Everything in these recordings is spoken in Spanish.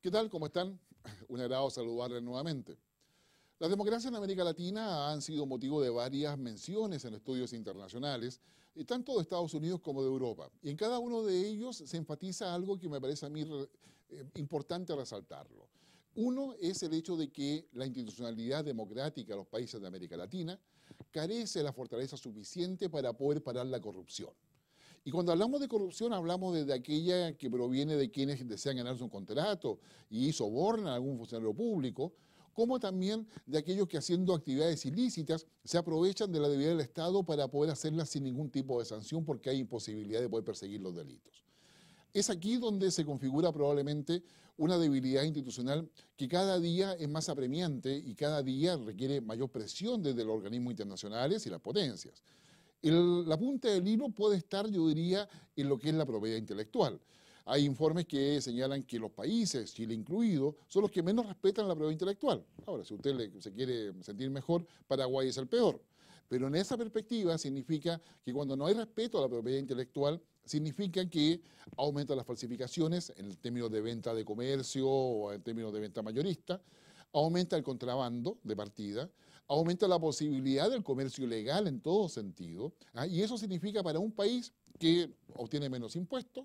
¿Qué tal? ¿Cómo están? Un agrado saludarles nuevamente. Las democracias en América Latina han sido motivo de varias menciones en estudios internacionales, eh, tanto de Estados Unidos como de Europa. Y en cada uno de ellos se enfatiza algo que me parece a mí eh, importante resaltarlo. Uno es el hecho de que la institucionalidad democrática de los países de América Latina carece de la fortaleza suficiente para poder parar la corrupción. Y cuando hablamos de corrupción, hablamos de, aquella que proviene de quienes desean ganarse un contrato y sobornan a algún funcionario público, como también de aquellos que haciendo actividades ilícitas se aprovechan de la debilidad del Estado para poder hacerlas sin ningún tipo de sanción porque hay imposibilidad de poder perseguir los delitos. Es aquí donde se configura probablemente una debilidad institucional que cada día es más apremiante y cada día requiere mayor presión desde los organismos internacionales y las potencias. la punta del hilo puede estar, yo diría, en lo que es la propiedad intelectual. Hay informes que señalan que los países, Chile incluido, son los que menos respetan la propiedad intelectual. Ahora, si usted se quiere sentir mejor, Paraguay es el peor. Pero en esa perspectiva significa que cuando no hay respeto a la propiedad intelectual, significa que aumenta las falsificaciones en términos de venta de comercio o en términos de venta mayorista, aumenta el contrabando de partida, aumenta la posibilidad del comercio ilegal en todo sentido, ¿ah? y eso significa para un país que obtiene menos impuestos,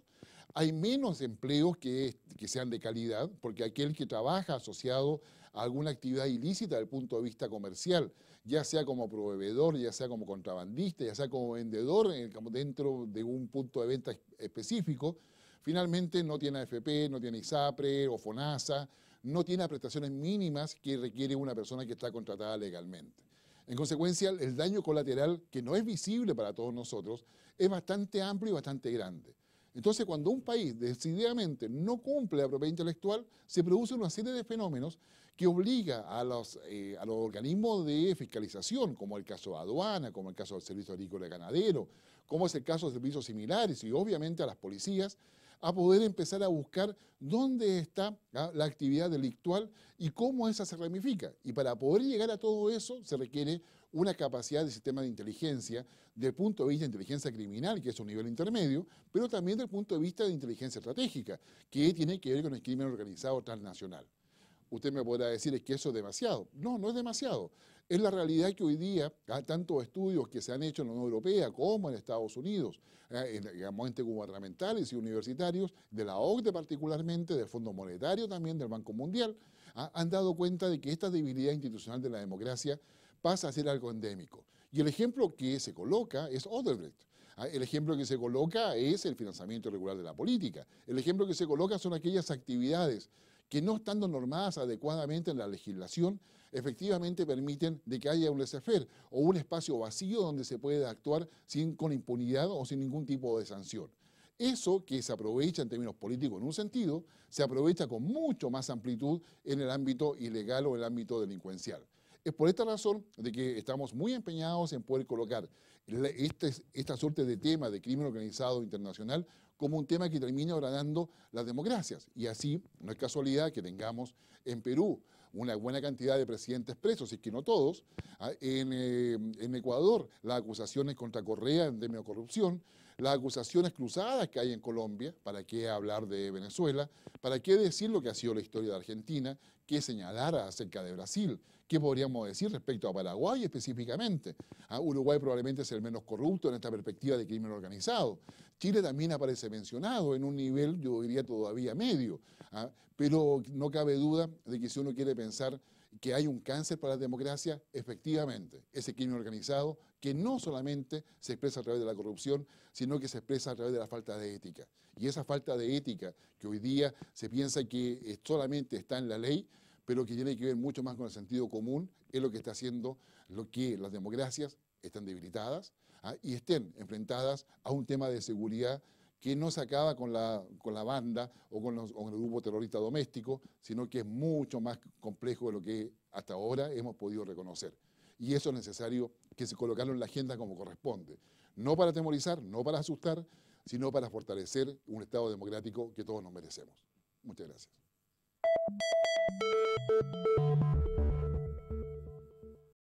hay menos empleos que, sean de calidad, porque aquel que trabaja asociado a alguna actividad ilícita desde el punto de vista comercial, ya sea como proveedor, ya sea como contrabandista, ya sea como vendedor en dentro de un punto de venta específico, finalmente no tiene AFP, no tiene ISAPRE o FONASA, no tiene prestaciones mínimas que requiere una persona que está contratada legalmente. En consecuencia, el daño colateral, que no es visible para todos nosotros, es bastante amplio y bastante grande. Entonces, cuando un país decididamente no cumple la propiedad intelectual, se produce una serie de fenómenos que obliga eh, a los, organismos de fiscalización, como el caso de aduana, como el caso del Servicio Agrícola y Ganadero, como es el caso de servicios similares y obviamente a las policías, a poder empezar a buscar dónde está ¿ah? la actividad delictual y cómo esa se ramifica. Y para poder llegar a todo eso se requiere una capacidad de sistema de inteligencia, del punto de vista de inteligencia criminal, que es un nivel intermedio, pero también del punto de vista de inteligencia estratégica, que tiene que ver con el crimen organizado transnacional. Usted me podrá decir es que eso es demasiado. No, no es demasiado. Es la realidad que hoy día tanto ah, tantos estudios que se han hecho en la Unión Europea como en Estados Unidos, ah, en, digamos, entes gubernamentales y universitarios, de la OCDE particularmente, del Fondo Monetario también, del Banco Mundial, ah, han dado cuenta de que esta debilidad institucional de la democracia pasa a ser algo endémico. Y el ejemplo que se coloca es Odebrecht. Ah, el ejemplo que se coloca es el financiamiento irregular de la política. El ejemplo que se coloca son aquellas actividades que no estando normadas adecuadamente en la legislación, efectivamente permiten de que haya un laissez o un espacio vacío donde se puede actuar sin, con impunidad o sin ningún tipo de sanción. Eso que se aprovecha en términos políticos en un sentido, se aprovecha con mucho más amplitud en el ámbito ilegal o el ámbito delincuencial. Es por esta razón de que estamos muy empeñados en poder colocar este, esta suerte de tema de crimen organizado internacional como un tema que termina agradando las democracias. Y así no es casualidad que tengamos en Perú una buena cantidad de presidentes presos, y que no todos, ah, eh, en, Ecuador las acusaciones contra Correa en de corrupción, las acusaciones cruzadas que hay en Colombia, ¿para qué hablar de Venezuela? ¿Para qué decir lo que ha sido la historia de Argentina? ¿Qué señalar acerca de Brasil? ¿Qué podríamos decir respecto a Paraguay específicamente? A ah, Uruguay probablemente es el menos corrupto en esta perspectiva de crimen organizado. Chile también aparece mencionado en un nivel, yo diría, todavía medio. Ah, pero no cabe duda de que si uno quiere pensar que hay un cáncer para la democracia, efectivamente, ese crimen organizado que no solamente se expresa a través de la corrupción, sino que se expresa a través de la falta de ética. Y esa falta de ética que hoy día se piensa que eh, solamente está en la ley, pero que tiene que ver mucho más con el sentido común, es lo que está haciendo lo que las democracias están debilitadas ah, y estén enfrentadas a un tema de seguridad que no se acaba con la, con la banda o con, los, con, el grupo terrorista doméstico, sino que es mucho más complejo de lo que hasta ahora hemos podido reconocer. Y eso es necesario que se colocarlo en la agenda como corresponde. No para atemorizar, no para asustar, sino para fortalecer un Estado democrático que todos nos merecemos. Muchas gracias.